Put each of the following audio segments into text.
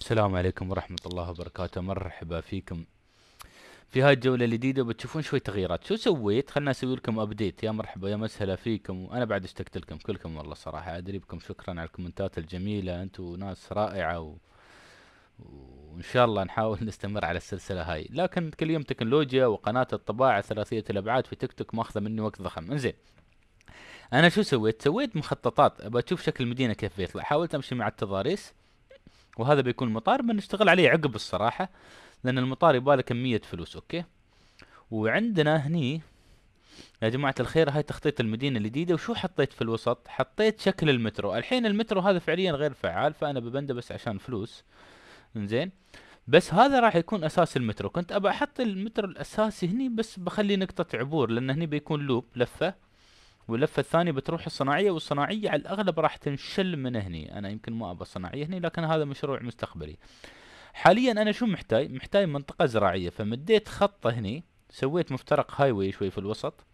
السلام عليكم ورحمة الله وبركاته مرحبا فيكم في هاي الجولة الجديدة بتشوفون شوي تغييرات شو سويت خلنا اسوي لكم ابديت يا مرحبا يا مسهلا فيكم وانا بعد اشتقت لكم كلكم والله صراحة ادري بكم شكرا على الكومنتات الجميلة انتم ناس رائعة و... وان شاء الله نحاول نستمر على السلسلة هاي لكن كل يوم تكنولوجيا وقناة الطباعة ثلاثية الابعاد في تيك توك ماخذة مني وقت ضخم انزين انا شو سويت سويت مخططات ابى اشوف شكل المدينة كيف بيطلع حاولت امشي مع التضاريس وهذا بيكون مطار بنشتغل عليه عقب الصراحه لان المطار يبغى كميه فلوس اوكي وعندنا هني يا جماعة الخير هاي تخطيط المدينة الجديدة وشو حطيت في الوسط؟ حطيت شكل المترو، الحين المترو هذا فعليا غير فعال فأنا ببنده بس عشان فلوس. انزين؟ بس هذا راح يكون أساس المترو، كنت أبى أحط المترو الأساسي هني بس بخلي نقطة عبور لأن هني بيكون لوب لفة. واللفه الثانيه بتروح الصناعيه والصناعيه على الاغلب راح تنشل من هني انا يمكن ما ابى صناعيه هني لكن هذا مشروع مستقبلي حاليا انا شو محتاج محتاج منطقه زراعيه فمديت خط هني سويت مفترق هاي واي شوي في الوسط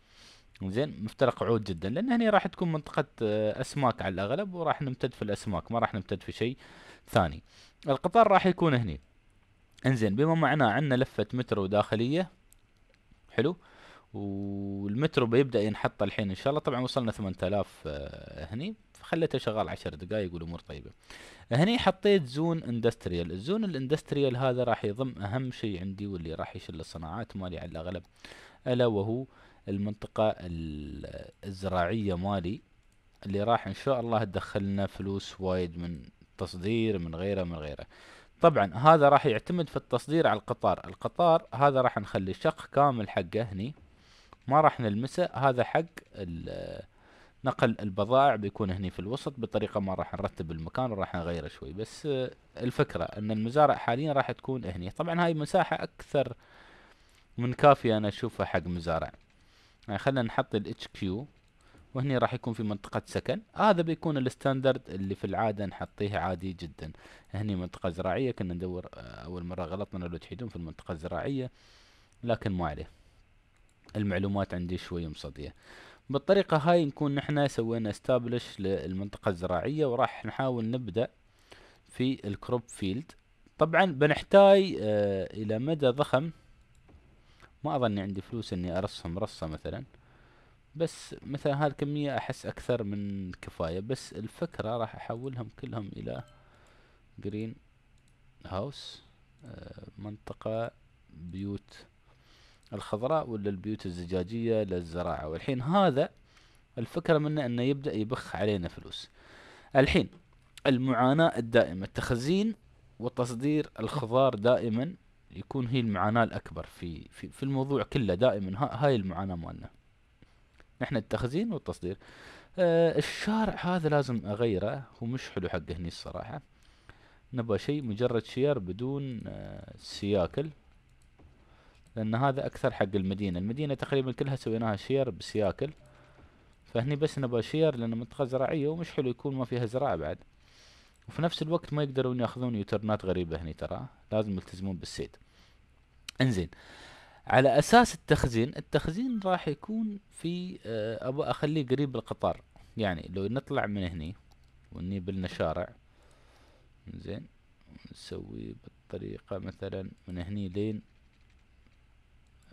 زين مفترق عود جدا لان هنا راح تكون منطقه آه، اسماك على الاغلب وراح نمتد في الاسماك ما راح نمتد في شيء ثاني القطار راح يكون هني انزين بما معناه عندنا لفه مترو داخليه حلو والمترو بيبدا ينحط الحين ان شاء الله طبعا وصلنا 8000 آه، هني فخليته شغال 10 دقائق والامور طيبه هني حطيت زون اندستريال الزون الاندستريال هذا راح يضم اهم شيء عندي واللي راح يشيل الصناعات مالي على الاغلب الا وهو المنطقه الزراعيه مالي اللي راح ان شاء الله تدخلنا فلوس وايد من تصدير من غيره من غيره طبعا هذا راح يعتمد في التصدير على القطار القطار هذا راح نخلي شق كامل حقه هني ما راح نلمسه هذا حق نقل البضائع بيكون هني في الوسط بطريقه ما راح نرتب المكان وراح نغيره شوي بس آه، الفكره ان المزارع حاليا راح تكون هني طبعا هاي مساحه اكثر من كافيه انا اشوفها حق مزارع يعني خلينا نحط الاتش كيو وهني راح يكون في منطقة سكن هذا بيكون الستاندرد اللي في العادة نحطيه عادي جدا هني منطقة زراعية كنا ندور آه، أول مرة غلطنا لو تحيدون في المنطقة الزراعية لكن ما عليه المعلومات عندي شوي مصدية بالطريقة هاي نكون نحنا سوينا استابلش للمنطقة الزراعية وراح نحاول نبدأ في الكروب فيلد طبعا بنحتاج آه الى مدى ضخم ما اظن عندي فلوس اني ارسم رصة مثلا بس مثلا هالكمية احس اكثر من كفاية بس الفكرة راح احولهم كلهم الى جرين هاوس آه منطقة بيوت الخضراء ولا البيوت الزجاجية للزراعة والحين هذا الفكرة منه انه يبدأ يبخ علينا فلوس الحين المعاناة الدائمة التخزين وتصدير الخضار دائما يكون هي المعاناة الأكبر في في, في الموضوع كله دائما ها هاي المعاناة مالنا نحن التخزين والتصدير آه الشارع هذا لازم أغيره هو مش حلو حقه هني الصراحة نبغى شيء مجرد شير بدون آه سياكل لان هذا اكثر حق المدينه المدينه تقريبا كلها سويناها شير بسياكل فهني بس نبغى شير لان منطقه زراعيه ومش حلو يكون ما فيها زراعه بعد وفي نفس الوقت ما يقدرون ياخذون يوترنات غريبه هني ترى لازم يلتزمون بالسيد انزين على اساس التخزين التخزين راح يكون في آه، ابغى اخليه قريب القطار يعني لو نطلع من هني وني لنا شارع زين نسوي بالطريقة مثلا من هني لين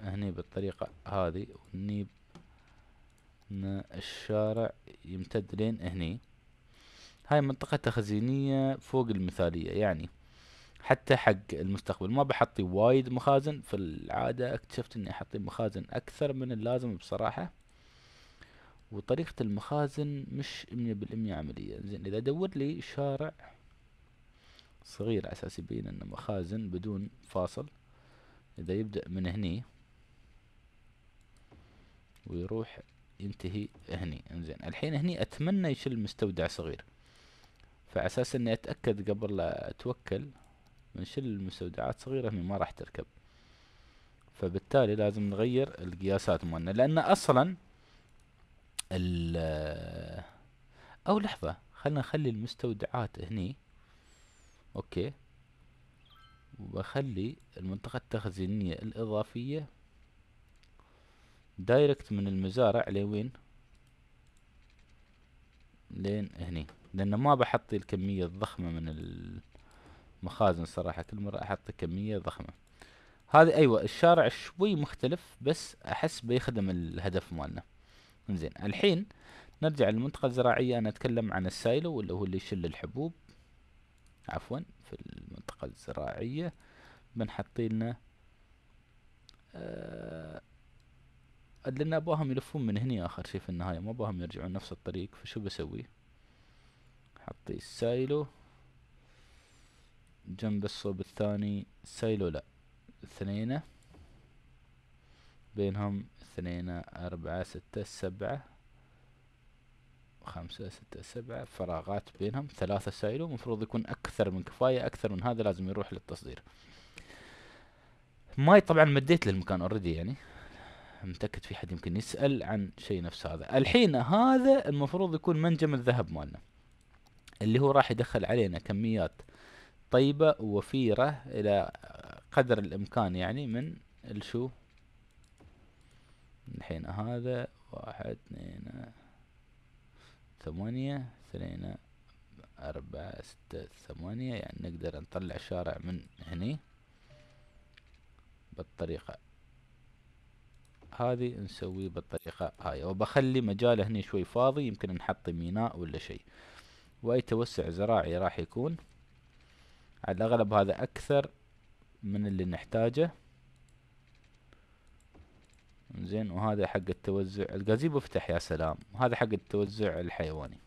هني بالطريقة هذي ونجيب الشارع يمتد لين هني هاي منطقة تخزينية فوق المثالية يعني حتى حق المستقبل ما بحطي وايد مخازن في العادة اكتشفت اني احطي مخازن اكثر من اللازم بصراحة وطريقة المخازن مش مية بالمية عملية زين اذا ادور لي شارع صغير على اساس يبين انه مخازن بدون فاصل اذا يبدأ من هني ويروح ينتهي هني انزين الحين هني اتمنى يشيل مستودع صغير فعساس اني اتأكد قبل لا اتوكل بنشل المستودعات صغيرة هني ما راح تركب فبالتالي لازم نغير القياسات مالنا لان اصلا ال او لحظة خلنا نخلي المستودعات هني اوكي وبخلي المنطقة التخزينية الاضافية دايركت من المزارع لوين لين هني لان ما بحط الكمية الضخمة من المخازن صراحة كل مرة احط كمية ضخمة هذه ايوه الشارع شوي مختلف بس احس بيخدم الهدف مالنا انزين الحين نرجع للمنطقة الزراعية انا اتكلم عن السايلو اللي هو اللي يشل الحبوب عفوا في المنطقة الزراعية بنحط لنا آه لان ابوهم يلفون من هني اخر شي في النهاية ما ابوهم يرجعون نفس الطريق فشو بسوي حطي السايلو جنب الصوب الثاني سايلو لا اثنينه بينهم اثنين أربعة ستة سبعة خمسة ستة سبعة فراغات بينهم ثلاثة سايلو مفروض يكون أكثر من كفاية أكثر من هذا لازم يروح للتصدير ماي طبعا مديت للمكان اوريدي يعني متاكد في حد يمكن يسال عن شيء نفس هذا الحين هذا المفروض يكون منجم الذهب مالنا اللي هو راح يدخل علينا كميات طيبه ووفيره الى قدر الامكان يعني من الشو الحين هذا واحد اثنين ثمانية اثنين أربعة ستة ثمانية يعني نقدر نطلع شارع من هني بالطريقة هذه نسوي بالطريقة هاي وبخلي مجال هنا شوي فاضي يمكن نحط ميناء ولا شيء واي توسع زراعي راح يكون على الاغلب هذا اكثر من اللي نحتاجه زين وهذا حق التوزع الجازيبو افتح يا سلام وهذا حق التوزع الحيواني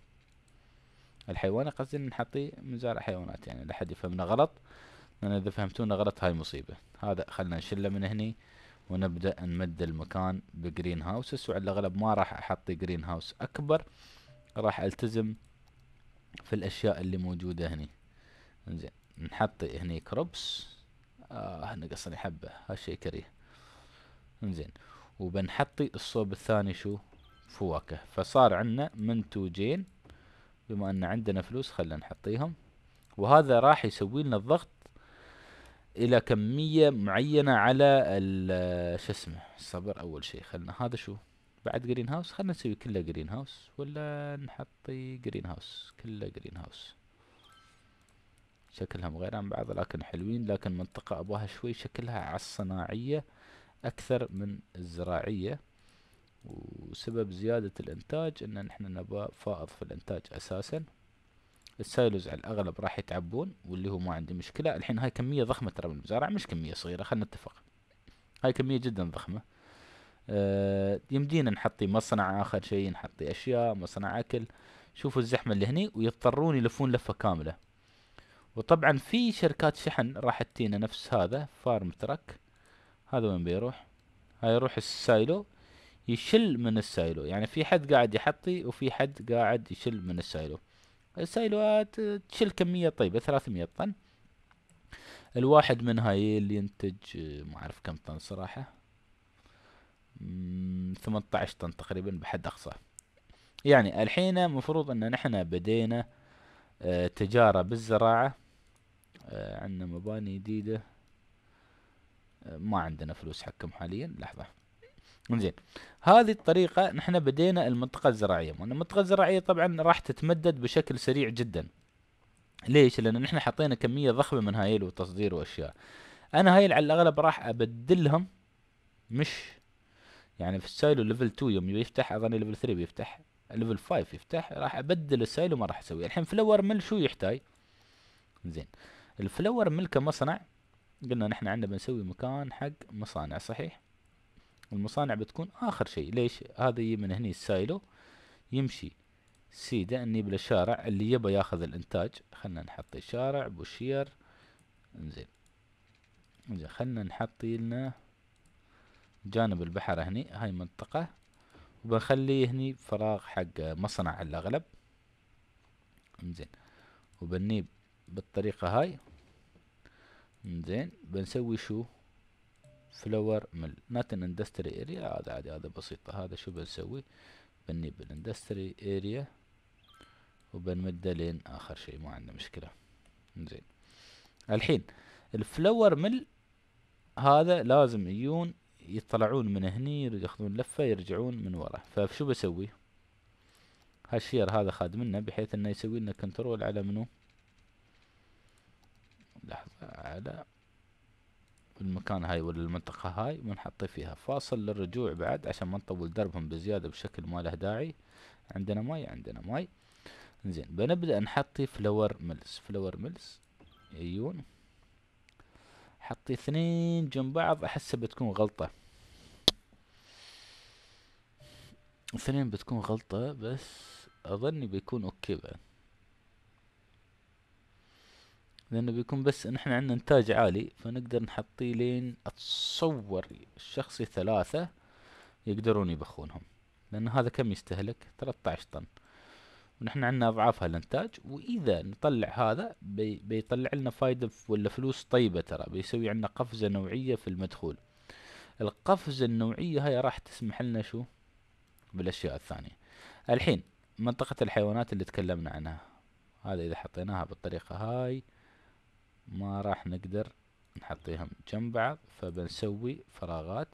الحيواني قصدي نحطي مزارع حيوانات يعني لا يفهمنا غلط لان اذا فهمتونا غلط هاي مصيبة هذا خلنا نشله من هني ونبدأ نمد المكان بجرين هاوسز وعلى الأغلب ما راح أحط جرين هاوس أكبر راح ألتزم في الأشياء اللي موجودة هني زين نحط هني كروبس آه نقصني حبة هالشي كريه انزين وبنحطي الصوب الثاني شو فواكه فصار عندنا منتوجين بما ان عندنا فلوس خلينا نحطيهم وهذا راح يسوي لنا الضغط الى كميه معينه على شو اسمه الصبر اول شيء خلنا هذا شو بعد جرين هاوس خلنا نسوي كله جرين هاوس ولا نحط جرين هاوس كله جرين هاوس شكلهم غير عن بعض لكن حلوين لكن منطقة أبوها شوي شكلها عالصناعية أكثر من الزراعية وسبب زيادة الإنتاج إن إحنا نبغى فائض في الإنتاج أساسا السايلوز على الاغلب راح يتعبون واللي هو ما عنده مشكله الحين هاي كميه ضخمه ترى من المزارع مش كميه صغيره خلينا نتفق هاي كميه جدا ضخمه أه يمدينا نحطي مصنع اخر شيء نحطي اشياء مصنع اكل شوفوا الزحمه اللي هني ويضطرون يلفون لفه كامله وطبعا في شركات شحن راح تجينا نفس هذا فارم ترك هذا وين بيروح هاي يروح السايلو يشل من السايلو يعني في حد قاعد يحطي وفي حد قاعد يشل من السايلو السايلوات تشيل كمية طيبة 300 طن الواحد منها اللي ينتج ما اعرف كم طن صراحة 18 طن تقريبا بحد اقصى يعني الحين المفروض ان نحن بدينا آه، تجارة بالزراعة آه، عندنا مباني جديدة آه، ما عندنا فلوس حكم حاليا لحظة زين هذه الطريقة نحن بدينا المنطقة الزراعية المنطقة الزراعية طبعا راح تتمدد بشكل سريع جدا ليش لان نحن حطينا كمية ضخمة من هايل وتصدير واشياء انا هايل على الاغلب راح ابدلهم مش يعني في السايلو ليفل 2 يوم يفتح اظن ليفل 3 بيفتح ليفل 5 يفتح راح ابدل السايلو ما راح اسوي الحين فلور ميل شو يحتاج زين الفلور ميل كمصنع قلنا نحن عندنا بنسوي مكان حق مصانع صحيح المصانع بتكون آخر شيء ليش هذا يجي من هني السايلو يمشي سيدا اني له شارع اللي يبى ياخذ الإنتاج خلنا نحط شارع بوشير انزين انزين خلنا نحط لنا جانب البحر هني هاي منطقة وبنخليه هني فراغ حق مصنع على الأغلب انزين وبنيب بالطريقة هاي انزين بنسوي شو فلور مل نوت اندستري اريا هذا عادي هذا بسيطة هذا شو بنسوي بني بالاندستري اريا وبنمده لين اخر شيء ما عندنا مشكلة زين الحين الفلور مل هذا لازم يجون يطلعون من هني ياخذون لفة يرجعون من ورا فشو بسوي هالشير هذا خاد منه بحيث انه يسوي لنا كنترول على منو لحظة على المكان هاي ولا المنطقة هاي بنحط فيها فاصل للرجوع بعد عشان ما نطول دربهم بزيادة بشكل ما له داعي عندنا ماي عندنا ماي زين بنبدأ نحطي فلور ملز فلور ملز ايون حطي اثنين جنب بعض احسها بتكون غلطة اثنين بتكون غلطة بس اظني بيكون اوكي بعد لأنه بيكون بس نحن عندنا إنتاج عالي فنقدر نحطيه لين أتصور الشخصي ثلاثة يقدرون يبخونهم لأن هذا كم يستهلك 13 طن ونحن عندنا أضعاف هالإنتاج وإذا نطلع هذا بي بيطلع لنا فايدة ولا فلوس طيبة ترى بيسوي عندنا قفزة نوعية في المدخول القفزة النوعية هاي راح تسمح لنا شو بالأشياء الثانية الحين منطقة الحيوانات اللي تكلمنا عنها هذا إذا حطيناها بالطريقة هاي ما راح نقدر نحطيهم جنب بعض فبنسوي فراغات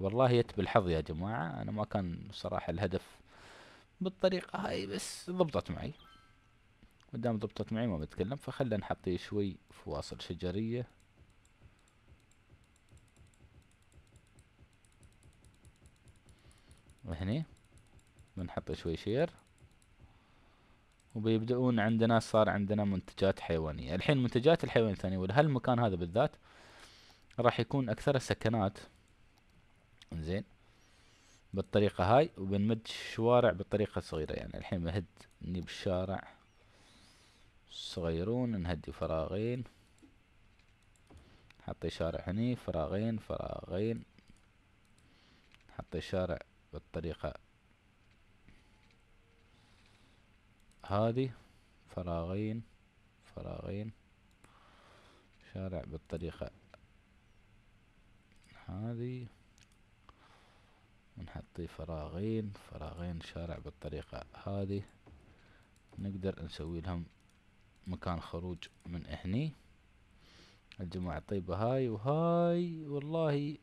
والله يت بالحظ يا جماعة انا ما كان صراحة الهدف بالطريقة هاي بس ضبطت معي مدام ضبطت معي ما بتكلم فخلنا نحطي شوي فواصل شجرية وهني بنحط شوي شير وبيبدأون عندنا صار عندنا منتجات حيوانية الحين منتجات الحيوانية الثانية المكان هذا بالذات راح يكون أكثر سكنات زين بالطريقة هاي وبنمد شوارع بالطريقة الصغيرة يعني الحين بهد نجيب الشارع صغيرون نهدي فراغين حطي شارع هني فراغين فراغين حطي شارع بالطريقة هذه فراغين فراغين شارع بالطريقة هذه ونحطي فراغين فراغين شارع بالطريقة هذه نقدر نسوي لهم مكان خروج من هني الجماعة الطيبة هاي وهاي والله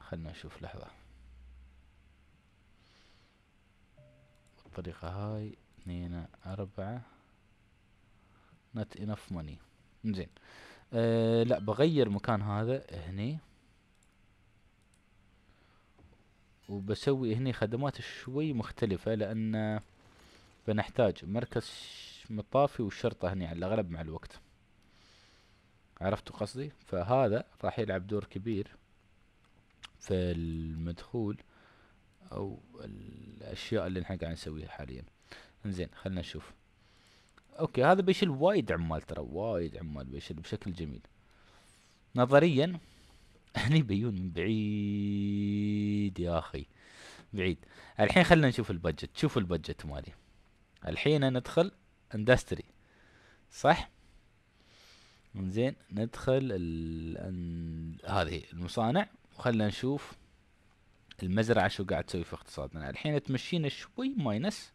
خلنا نشوف لحظة الطريقة هاي اثنين أربعة نت انف ماني زين أه لا بغير مكان هذا هني وبسوي هني خدمات شوي مختلفة لأن بنحتاج مركز مطافي والشرطة هني على الأغلب مع الوقت عرفتوا قصدي فهذا راح يلعب دور كبير في المدخول او الاشياء اللي نحن قاعد نسويها حاليا انزين خلنا نشوف اوكي هذا بيشيل وايد عمال ترى وايد عمال بيشيل بشكل جميل نظريا هني بيون من بعيد يا اخي بعيد الحين خلينا نشوف البادجت شوفوا البادجت مالي الحين ندخل اندستري صح انزين ندخل ال... هذه المصانع وخلنا نشوف المزرعة شو قاعد تسوي في اقتصادنا الحين تمشينا شوي ماينس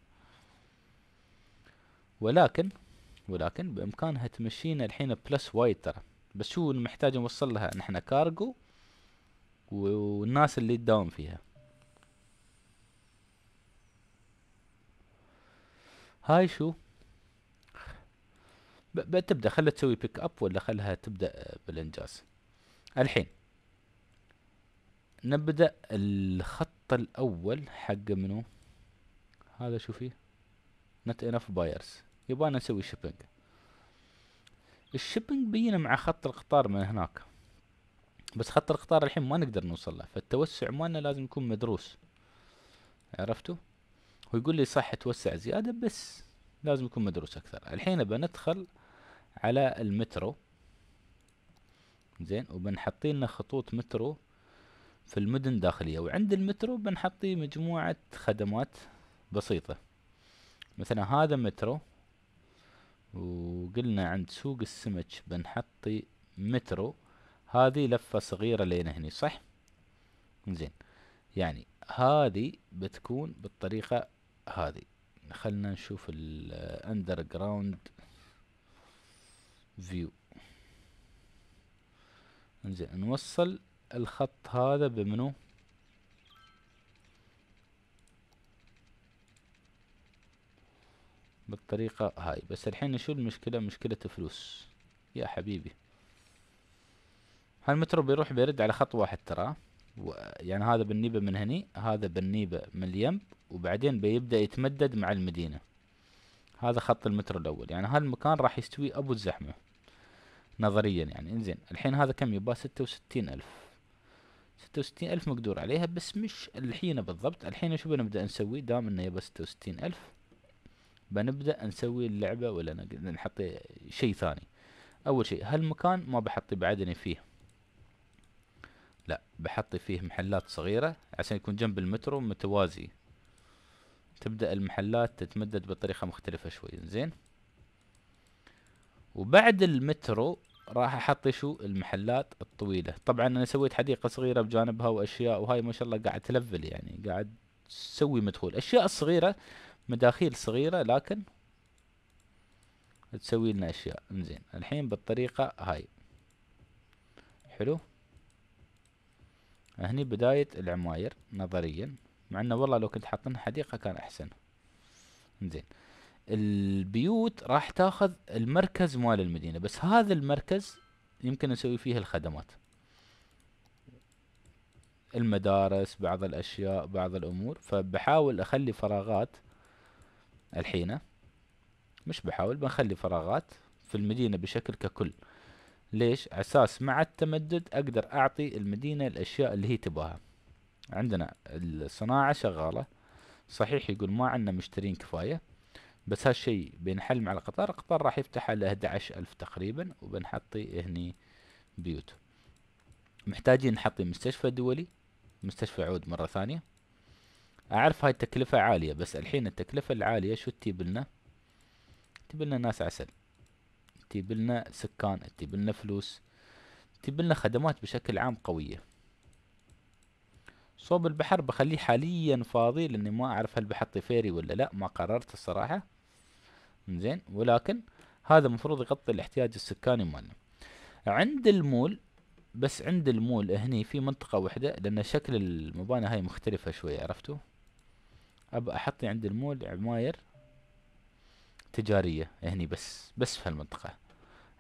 ولكن ولكن بإمكانها تمشينا الحين بلس وايد ترى بس شو محتاج نوصل لها نحن كارجو والناس اللي تداوم فيها هاي شو بتبدأ خلها تسوي بيك اب ولا خلها تبدأ بالانجاز الحين نبدأ الخط الأول حق منو هذا شو فيه not enough بايرز يبغانا نسوي شيبنج الشيبنج بينا مع خط القطار من هناك بس خط القطار الحين ما نقدر نوصل له فالتوسع مالنا لازم يكون مدروس عرفتوا هو يقول لي صح توسع زيادة بس لازم يكون مدروس أكثر الحين بندخل على المترو زين وبنحطي لنا خطوط مترو في المدن الداخلية وعند المترو بنحطي مجموعة خدمات بسيطة مثلا هذا مترو وقلنا عند سوق السمك بنحطي مترو هذه لفة صغيرة لين هني صح زين يعني هذه بتكون بالطريقة هذه خلنا نشوف الاندر جراوند فيو زين نوصل الخط هذا بمنو بالطريقة هاي بس الحين شو المشكلة مشكلة فلوس يا حبيبي هالمترو بيروح بيرد على خط واحد ترى يعني هذا بالنيبة من هني هذا بالنيبة من اليم وبعدين بيبدأ يتمدد مع المدينة هذا خط المترو الأول يعني هالمكان راح يستوي أبو الزحمة نظريا يعني انزين الحين هذا كم يبقى ستة وستين ألف ستة وستين ألف مقدور عليها بس مش الحين بالضبط الحين شو بنبدأ نسوي دام إنه يبقى ستة وستين ألف بنبدأ نسوي اللعبة ولا نحط شيء ثاني أول شيء هالمكان ما بحطي بعدني فيه لا بحطي فيه محلات صغيرة عشان يكون جنب المترو متوازي تبدأ المحلات تتمدد بطريقة مختلفة شوي زين وبعد المترو راح احط شو المحلات الطويله طبعا انا سويت حديقه صغيره بجانبها واشياء وهاي ما شاء الله قاعد تلفل يعني قاعد تسوي مدخول اشياء الصغيره مداخيل صغيره لكن تسوي لنا اشياء انزين الحين بالطريقه هاي حلو هني بداية العماير نظريا مع انه والله لو كنت حاطين حديقة كان احسن انزين البيوت راح تاخذ المركز مال المدينه بس هذا المركز يمكن نسوي فيه الخدمات المدارس بعض الاشياء بعض الامور فبحاول اخلي فراغات الحين مش بحاول بنخلي فراغات في المدينة بشكل ككل ليش اساس مع التمدد اقدر اعطي المدينة الاشياء اللي هي تباها عندنا الصناعة شغالة صحيح يقول ما عندنا مشترين كفاية بس هالشيء بينحل مع القطار القطار راح يفتح على 11000 تقريبا وبنحطي هني بيوت محتاجين نحطي مستشفى دولي مستشفى عود مرة ثانية أعرف هاي التكلفة عالية بس الحين التكلفة العالية شو تجيب لنا تجيب لنا ناس عسل تجيب لنا سكان تجيب لنا فلوس تجيب لنا خدمات بشكل عام قوية صوب البحر بخليه حاليا فاضي لاني ما اعرف هل بحط فيري ولا لا ما قررت الصراحة زين ولكن هذا المفروض يغطي الاحتياج السكاني مالنا عند المول بس عند المول هني في منطقة واحدة لأن شكل المباني هاي مختلفة شوية عرفتوا أبى أحط عند المول عماير تجارية هني بس بس في هالمنطقة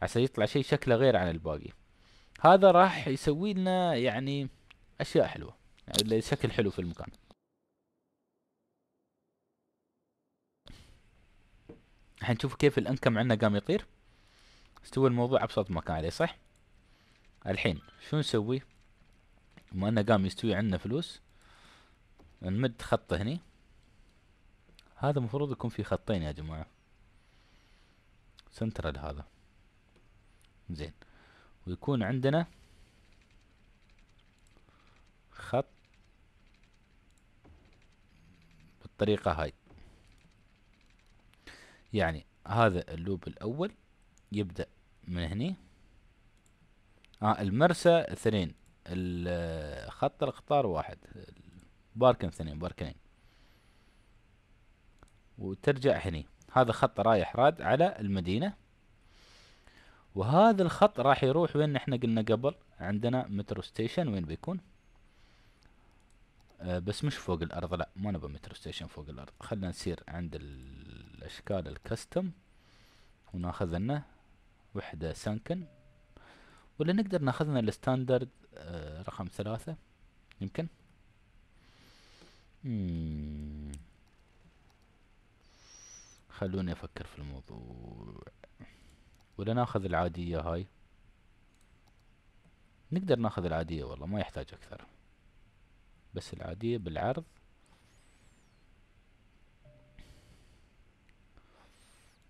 عسى يطلع شيء شكله غير عن الباقي هذا راح يسوي لنا يعني أشياء حلوة يعني شكل حلو في المكان الحين شوف كيف الانكم عندنا قام يطير استوى الموضوع ابسط ما كان عليه صح الحين شو نسوي بما انه قام يستوي عندنا فلوس نمد خط هني هذا المفروض يكون في خطين يا جماعة سنترال هذا زين ويكون عندنا خط بالطريقة هاي يعني هذا اللوب الأول يبدأ من هني آه المرسى اثنين خط القطار واحد باركن اثنين باركنين وترجع هني هذا خط رايح راد على المدينة وهذا الخط راح يروح وين احنا قلنا قبل عندنا مترو ستيشن وين بيكون آه بس مش فوق الارض لا ما نبى مترو ستيشن فوق الارض خلينا نسير عند ال الأشكال الكستم وناخذ لنا وحدة سانكن ولا نقدر ناخذ لنا الستاندرد آه، رقم ثلاثة يمكن خلوني أفكر في الموضوع ولا ناخذ العادية هاي نقدر ناخذ العادية والله ما يحتاج أكثر بس العادية بالعرض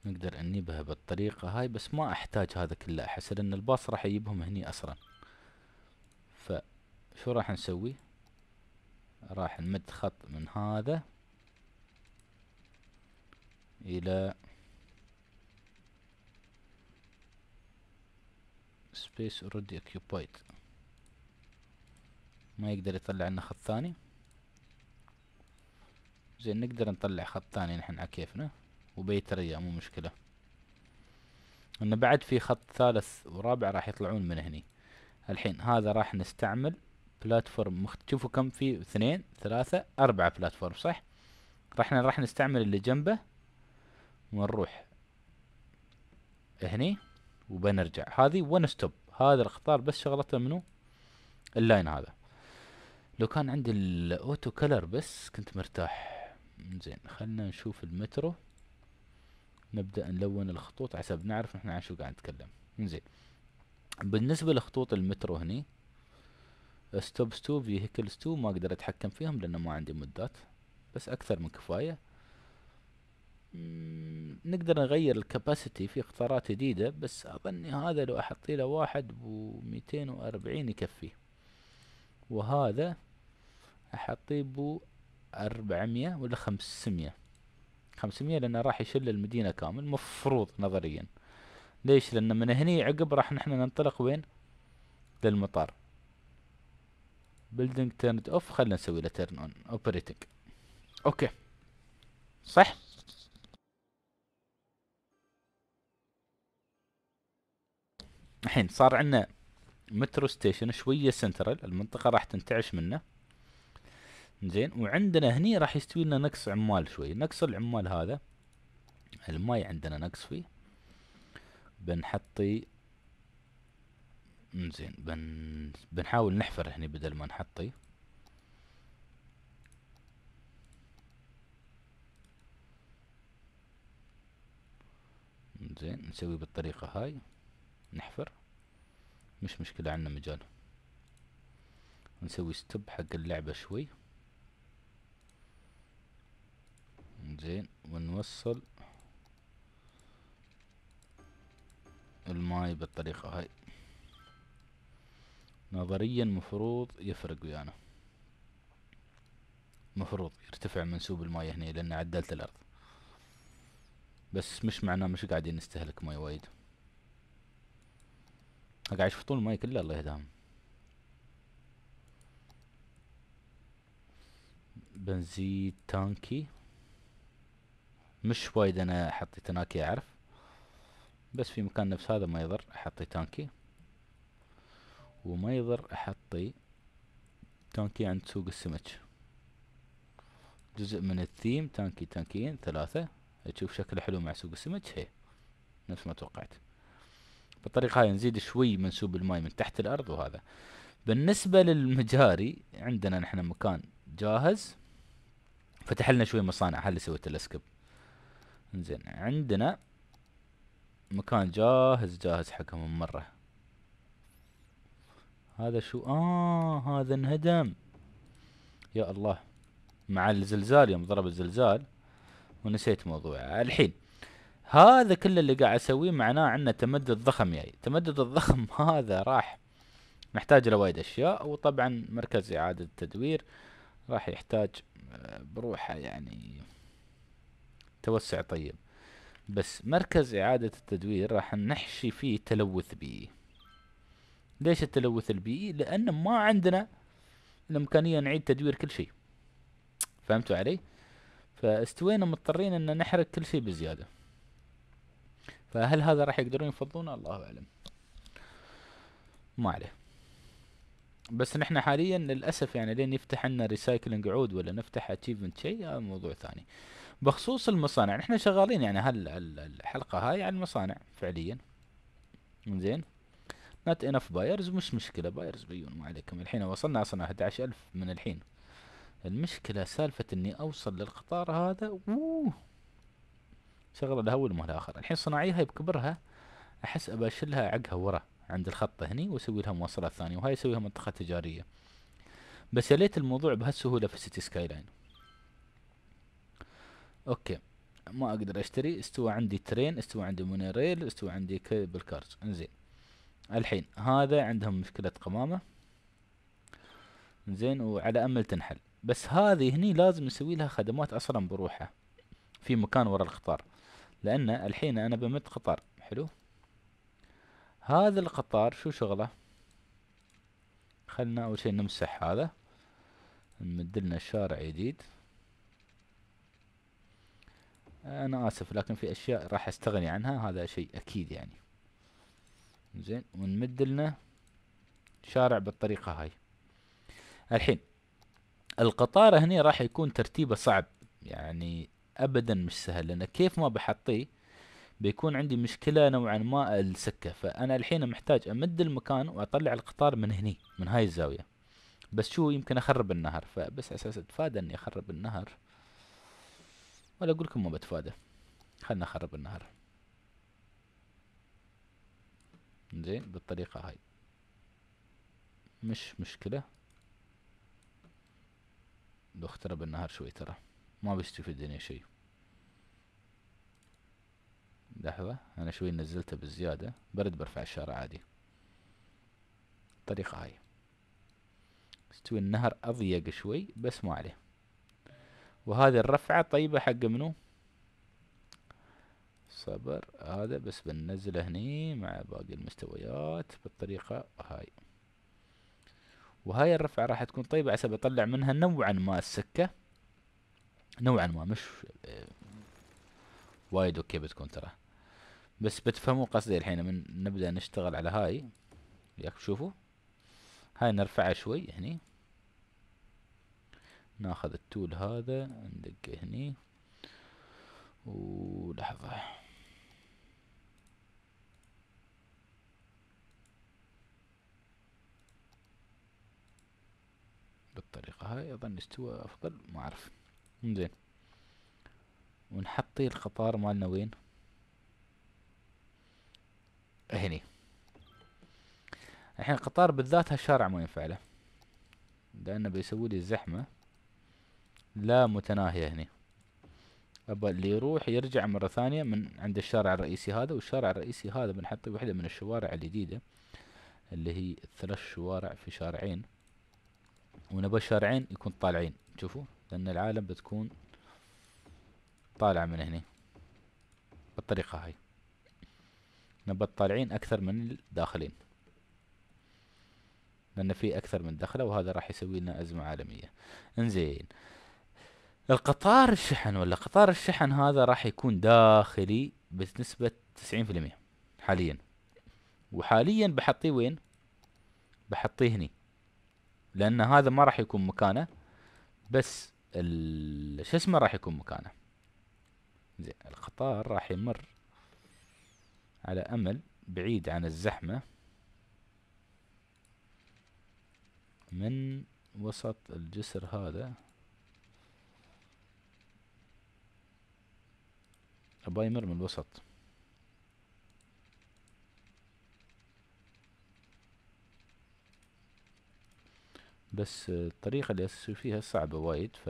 نقدر انيبها بالطريقة هاي بس ما احتاج هذا كله احس ان الباص راح يجيبهم هني اسرع فشو راح نسوي راح نمد خط من هذا الى سبيس اوريدي اكيوبايد ما يقدر يطلع لنا خط ثاني زين نقدر نطلع خط ثاني نحن على كيفنا وبيتريا مو مشكلة ان بعد في خط ثالث ورابع راح يطلعون من هني الحين هذا راح نستعمل بلاتفورم مخت... شوفوا كم في اثنين ثلاثة اربعة بلاتفورم صح راح راح نستعمل اللي جنبه ونروح هني وبنرجع هذه ون ستوب هذا القطار بس شغلته منو اللاين هذا لو كان عندي الاوتو كلر بس كنت مرتاح زين خلنا نشوف المترو نبدأ نلون الخطوط حسب نعرف نحن عن شو قاعد نتكلم زين بالنسبة لخطوط المترو هني ستوبس تو فيهيكلز تو ما اقدر اتحكم فيهم لانه ما عندي مدات بس اكثر من كفاية نقدر نغير الكباسيتي في اختارات جديدة بس اظني هذا لو احط له واحد ب واربعين يكفي وهذا احطيه بو اربعمية ولا خمسمية 500 لأنه راح يشل المدينة كامل مفروض نظريا ليش لأن من هني عقب راح نحن ننطلق وين للمطار بلدنج turned اوف خلنا نسوي له تيرن اون اوبريتنج اوكي صح الحين صار عندنا مترو ستيشن شويه سنترال المنطقه راح تنتعش منه زين وعندنا هني راح يستوي لنا نقص عمال شوي نقص العمال هذا الماي عندنا نقص فيه بنحطي زين بن بنحاول نحفر هني بدل ما نحطي زين نسوي بالطريقة هاي نحفر مش مشكلة عنا مجال نسوي ستوب حق اللعبة شوي زين ونوصل الماي بالطريقة هاي نظريا مفروض يفرق ويانا مفروض يرتفع منسوب الماي هنا لان عدلت الارض بس مش معناه مش قاعدين نستهلك ماي وايد قاعد يشفطون الماي كله الله يهداهم بنزين تانكي مش وايد انا احط تناكي اعرف بس في مكان نفس هذا ما يضر احط تانكي وما يضر احط تانكي عند سوق السمك جزء من الثيم تانكي تانكيين ثلاثة تشوف شكله حلو مع سوق السمك هي نفس ما توقعت بالطريقة هاي نزيد شوي منسوب الماي من تحت الأرض وهذا بالنسبة للمجاري عندنا نحن مكان جاهز فتح لنا شوي مصانع هل سويت الاسكب زين عندنا مكان جاهز جاهز حقهم مرة هذا شو آه هذا انهدم يا الله مع الزلزال يوم ضرب الزلزال ونسيت موضوعه الحين هذا كل اللي قاعد اسويه معناه عندنا تمدد ضخم جاي يعني. التمدد الضخم هذا راح محتاج لوايد اشياء وطبعا مركز اعادة التدوير راح يحتاج آه، بروحه يعني توسع طيب بس مركز إعادة التدوير راح نحشي فيه تلوث بيئي ليش التلوث البيئي؟ لأن ما عندنا الإمكانية نعيد تدوير كل شيء فهمتوا علي؟ فاستوينا مضطرين أن نحرق كل شيء بزيادة فهل هذا راح يقدرون يفضونه؟ الله أعلم ما عليه بس نحن حاليا للأسف يعني لين يفتح لنا ريسايكلينج عود ولا نفتح اتشيفمنت شيء هذا موضوع ثاني بخصوص المصانع نحن شغالين يعني هال الحلقه هاي عن المصانع فعليا زين نت انف بايرز مش مشكله بايرز بيون ما عليكم الحين وصلنا اصلا 11000 من الحين المشكله سالفه اني اوصل للقطار هذا اوه شغله الهول مال اخر الحين هاي بكبرها احس اشلها عقها ورا عند الخط هني واسوي لها مواصلات ثانيه وهاي اسويها منطقه تجاريه بس يا ليت الموضوع بهالسهوله في سيتي سكاي لاين اوكي ما اقدر اشتري استوى عندي ترين استوى عندي مونيريل استوى عندي كيبل كارز انزين الحين هذا عندهم مشكلة قمامة زين وعلى امل تنحل بس هذه هني لازم نسوي لها خدمات اصلا بروحها في مكان ورا القطار لان الحين انا بمد قطار حلو هذا القطار شو شغله خلنا اول شي نمسح هذا نمد لنا شارع جديد انا اسف لكن في اشياء راح استغني عنها هذا شيء اكيد يعني زين ونمد لنا شارع بالطريقة هاي الحين القطار هنا راح يكون ترتيبه صعب يعني ابدا مش سهل لان كيف ما بحطيه بيكون عندي مشكلة نوعا ما السكة فانا الحين محتاج امد المكان واطلع القطار من هني من هاي الزاوية بس شو يمكن اخرب النهر فبس اساس اتفادى اني اخرب النهر ولا اقول لكم ما بتفادى خلنا نخرب النهر زين بالطريقة هاي مش مشكلة لو اخترب النهر شوي ترى ما بيستفيد هنا شيء لحظة انا شوي نزلته بالزيادة برد برفع الشارع عادي الطريقة هاي استوي النهر اضيق شوي بس ما عليه وهذه الرفعة طيبة حق منو صبر هذا بس بننزله هني مع باقي المستويات بالطريقة هاي وهاي الرفعة راح تكون طيبة عسى بطلع منها نوعا ما السكة نوعا ما مش وايد اوكي بتكون ترى بس بتفهموا قصدي الحين من نبدأ نشتغل على هاي شوفوا هاي نرفعها شوي هني ناخذ التول هذا ندق هني ولحظة بالطريقة هاي أظن استوى أفضل ما أعرف زين ونحطي القطار مالنا وين هني الحين القطار بالذات هالشارع ما ينفع له لأنه بيسوي لي زحمة لا متناهية هنا أبا اللي يروح يرجع مرة ثانية من عند الشارع الرئيسي هذا والشارع الرئيسي هذا بنحط واحدة من الشوارع الجديدة اللي هي ثلاث شوارع في شارعين ونبى الشارعين يكون طالعين شوفوا لأن العالم بتكون طالعة من هنا بالطريقة هاي نبى الطالعين أكثر من الداخلين لأن في أكثر من دخلة وهذا راح يسوي لنا أزمة عالمية انزين القطار الشحن ولا قطار الشحن هذا راح يكون داخلي بنسبة 90% حاليا وحاليا بحطيه وين بحطيه هني لان هذا ما راح يكون مكانه بس شو اسمه راح يكون مكانه زين القطار راح يمر على امل بعيد عن الزحمه من وسط الجسر هذا بايمر من الوسط بس الطريقة اللي أسسوا فيها صعبة وايد ف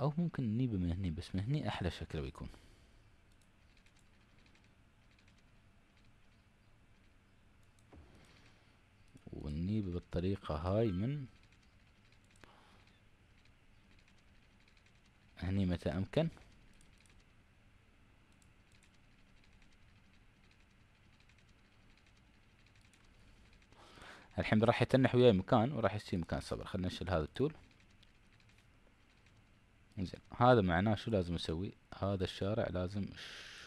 أو ممكن نجيبه من هني بس من هني أحلى شكله بيكون ونجيبه بالطريقة هاي من هني متى أمكن الحين راح يتنح وياي مكان وراح يصير مكان صبر خلينا نشيل هذا التول زين هذا معناه شو لازم اسوي هذا الشارع لازم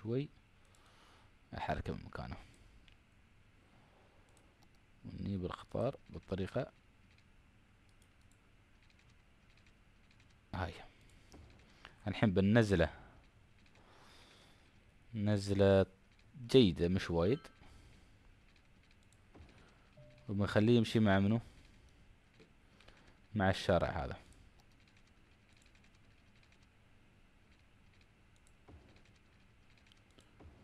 شوي احركه من مكانه ونجيب الخطار بالطريقة هاي الحين بالنزلة نزلة جيدة مش وايد وبنخليه يمشي مع منو مع الشارع هذا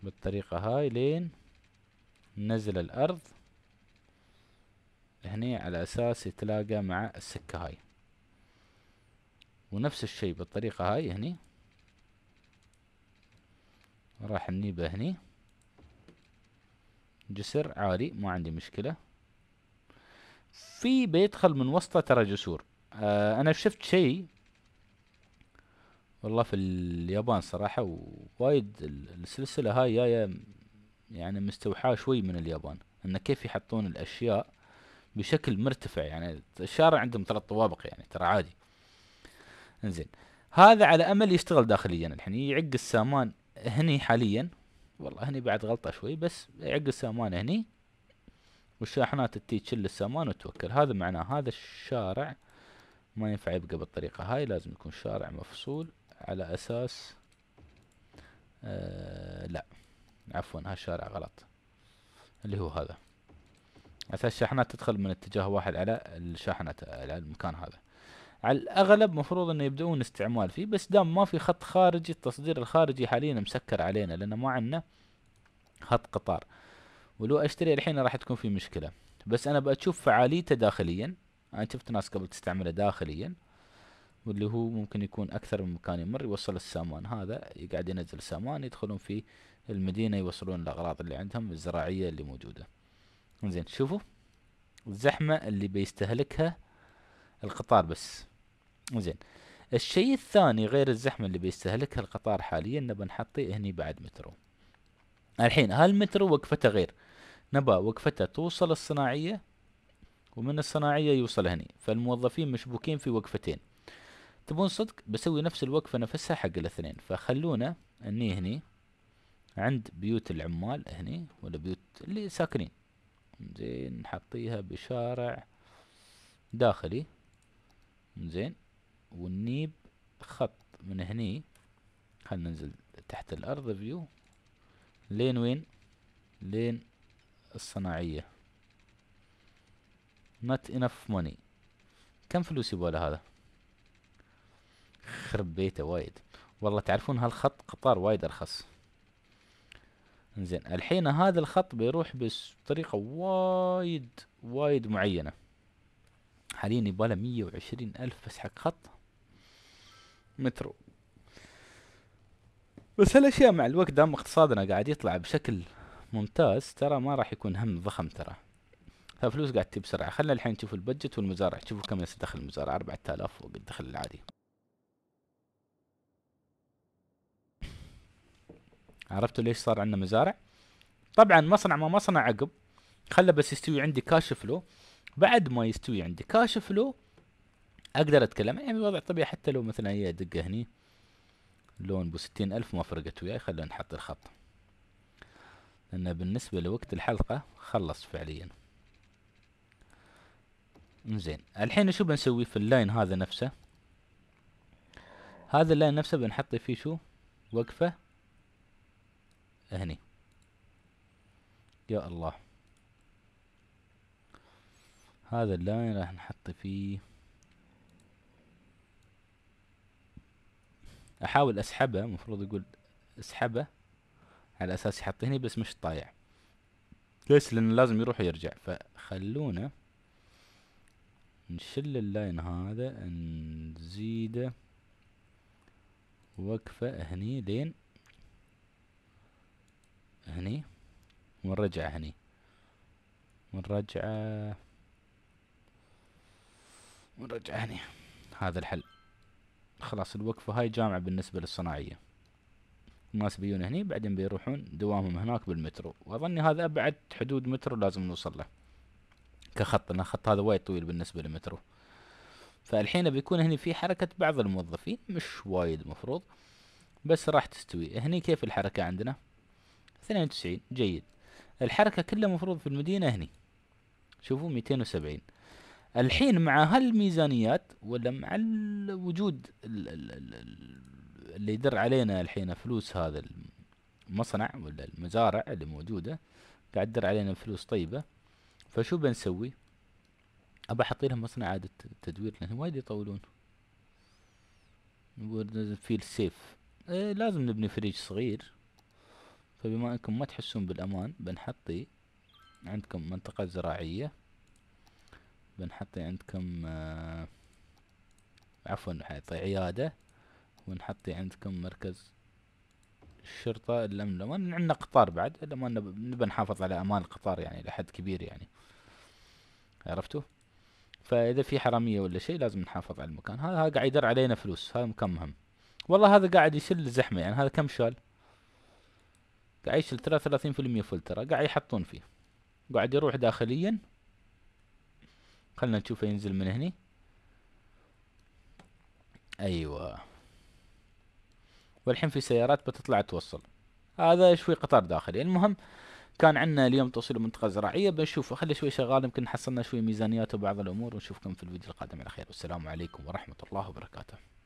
بالطريقة هاي لين نزل الأرض هني على أساس يتلاقى مع السكة هاي ونفس الشيء بالطريقة هاي هني راح نيبه هني جسر عالي ما عندي مشكلة في بيدخل من وسطه ترى جسور آه انا شفت شيء والله في اليابان صراحة وايد السلسلة هاي جاية يعني مستوحاة شوي من اليابان ان كيف يحطون الاشياء بشكل مرتفع يعني الشارع عندهم ثلاث طوابق يعني ترى عادي انزين هذا على امل يشتغل داخليا الحين يعق السامان هني حاليا والله هني بعد غلطه شوي بس يعق السامان هني والشاحنات تتي تشل السامان وتوكل هذا معناه هذا الشارع ما ينفع يبقى بالطريقه هاي لازم يكون شارع مفصول على اساس آه لا عفوا هالشارع غلط اللي هو هذا اساس الشاحنات تدخل من اتجاه واحد على الشاحنات على المكان هذا على الاغلب مفروض انه يبدؤون استعمال فيه بس دام ما في خط خارجي التصدير الخارجي حاليا مسكر علينا لان ما عندنا خط قطار ولو اشتري الحين راح تكون في مشكلة بس انا بشوف فعاليته داخليا انا شفت ناس قبل تستعمله داخليا واللي هو ممكن يكون اكثر من مكان يمر يوصل السامان هذا يقعد ينزل السامان يدخلون في المدينة يوصلون الاغراض اللي عندهم الزراعية اللي موجودة زين شوفوا الزحمة اللي بيستهلكها القطار بس زين الشيء الثاني غير الزحمه اللي بيستهلكها القطار حاليا نبى نحطي هني بعد مترو الحين هالمترو وقفته غير نبى وقفته توصل الصناعيه ومن الصناعيه يوصل هني فالموظفين مشبوكين في وقفتين تبون صدق بسوي نفس الوقفه نفسها حق الاثنين فخلونا اني هني عند بيوت العمال هني ولا بيوت اللي ساكنين زين نحطيها بشارع داخلي زين والنيب خط من هني خلنا ننزل تحت الارض فيو لين وين لين الصناعية not enough money كم فلوس يبغى هذا خرب بيته وايد والله تعرفون هالخط قطار وايد ارخص زين الحين هذا الخط بيروح بطريقة وايد وايد معينة حاليا يبغى له مية وعشرين الف بس حق خط مترو بس هالاشياء مع الوقت دام اقتصادنا قاعد يطلع بشكل ممتاز ترى ما راح يكون هم ضخم ترى ففلوس قاعد تجي بسرعه خلينا الحين نشوف البجت والمزارع شوفوا كم دخل المزارع 4000 فوق الدخل العادي عرفتوا ليش صار عندنا مزارع طبعا مصنع ما مصنع عقب خله بس يستوي عندي كاش فلو بعد ما يستوي عندي كاش فلو اقدر اتكلم يعني الوضع طبيعي حتى لو مثلا هي دقه هني لون بو ستين الف ما فرقت وياي خلونا نحط الخط لان بالنسبه لوقت الحلقه خلص فعليا زين الحين شو بنسوي في اللاين هذا نفسه هذا اللاين نفسه بنحط فيه شو وقفه هني يا الله هذا اللاين راح نحط فيه احاول اسحبه المفروض يقول اسحبه على اساس يحط هني بس مش طايع ليش لان لازم يروح ويرجع فخلونا نشل اللاين هذا نزيده وقفة هني لين هني ونرجع هني ونرجع ونرجع هني هذا الحل خلاص الوقفة هاي جامعة بالنسبة للصناعية الناس بيجون هني بعدين بيروحون دوامهم هناك بالمترو واظني هذا ابعد حدود مترو لازم نوصل له كخط لان الخط هذا وايد طويل بالنسبة للمترو فالحين بيكون هني في حركة بعض الموظفين مش وايد مفروض بس راح تستوي هني كيف الحركة عندنا اثنين وتسعين جيد الحركة كلها مفروض في المدينة هني شوفوا ميتين وسبعين الحين مع هالميزانيات ولا مع وجود اللي يدر علينا الحين فلوس هذا المصنع ولا المزارع اللي موجودة قاعد تدر علينا فلوس طيبة فشو بنسوي ابى احط لهم مصنع عادة تدوير لان وايد يطولون في السيف إيه لازم نبني فريج صغير فبما انكم ما تحسون بالامان بنحطي عندكم منطقة زراعية بنحطي عندكم آه عفوا حيعطي عيادة ونحطي عندكم مركز الشرطة الأمن ما عندنا قطار بعد إلا نبى نحافظ على أمان القطار يعني لحد كبير يعني عرفتوا فإذا في حرامية ولا شيء لازم نحافظ على المكان هذا قاعد يدر علينا فلوس هذا مكان مهم والله هذا قاعد يشل زحمة يعني هذا كم شال قاعد يشل ترى ثلاثين في المية فلترة قاعد يحطون فيه قاعد يروح داخليا خلنا نشوفه ينزل من هني ايوه والحين في سيارات بتطلع توصل هذا شوي قطار داخلي المهم كان عندنا اليوم توصيل منطقة زراعية بنشوف خلي شوي شغال يمكن حصلنا شوي ميزانيات وبعض الأمور ونشوفكم في الفيديو القادم على خير والسلام عليكم ورحمة الله وبركاته